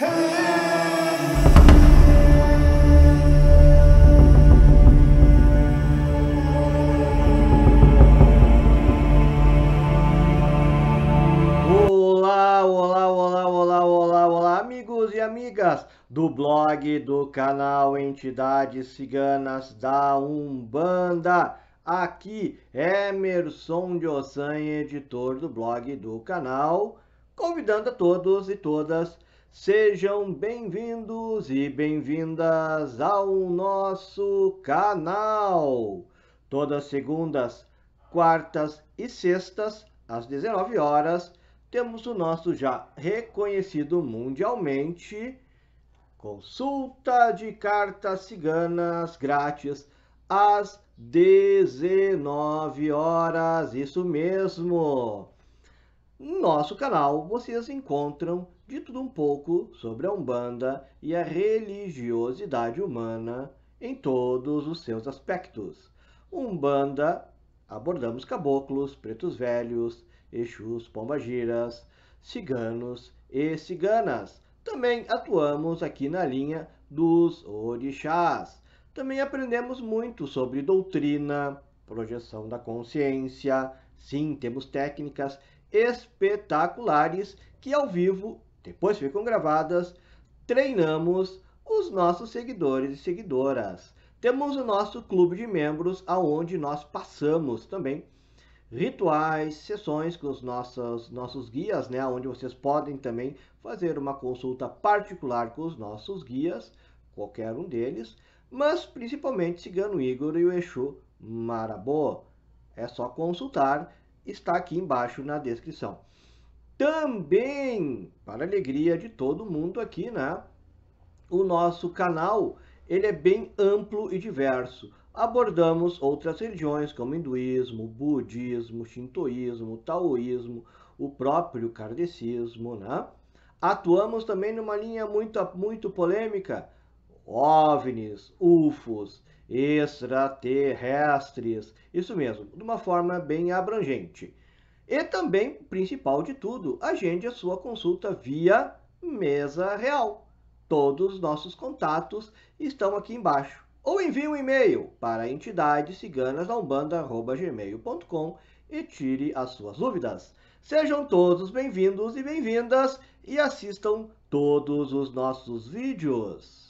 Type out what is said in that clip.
Olá, olá, olá, olá, olá, olá, amigos e amigas do blog do canal Entidades Ciganas da Umbanda. Aqui é Emerson de Ossan, editor do blog do canal, convidando a todos e todas Sejam bem-vindos e bem-vindas ao nosso canal. Todas segundas, quartas e sextas, às 19 horas, temos o nosso já reconhecido mundialmente consulta de cartas ciganas grátis às 19 horas. Isso mesmo. No nosso canal vocês encontram de tudo um pouco sobre a Umbanda e a religiosidade humana em todos os seus aspectos. Umbanda, abordamos caboclos, pretos velhos, exus, pombagiras, ciganos e ciganas. Também atuamos aqui na linha dos orixás. Também aprendemos muito sobre doutrina, projeção da consciência. Sim, temos técnicas espetaculares que ao vivo, depois ficam gravadas, treinamos os nossos seguidores e seguidoras. Temos o nosso clube de membros, aonde nós passamos também rituais, sessões com os nossos, nossos guias, né? onde vocês podem também fazer uma consulta particular com os nossos guias, qualquer um deles, mas principalmente Cigano Igor e o Exu Marabô. É só consultar está aqui embaixo na descrição. Também, para alegria de todo mundo aqui, né? O nosso canal, ele é bem amplo e diverso. Abordamos outras religiões como hinduísmo, budismo, shintoísmo, taoísmo, o próprio kardecismo, né? Atuamos também numa linha muito, muito polêmica, OVNIs, UFOs, extraterrestres, isso mesmo, de uma forma bem abrangente. E também, principal de tudo, agende a sua consulta via Mesa Real. Todos os nossos contatos estão aqui embaixo. Ou envie um e-mail para entidade ciganasdaumbanda.gmail.com e tire as suas dúvidas. Sejam todos bem-vindos e bem-vindas e assistam todos os nossos vídeos.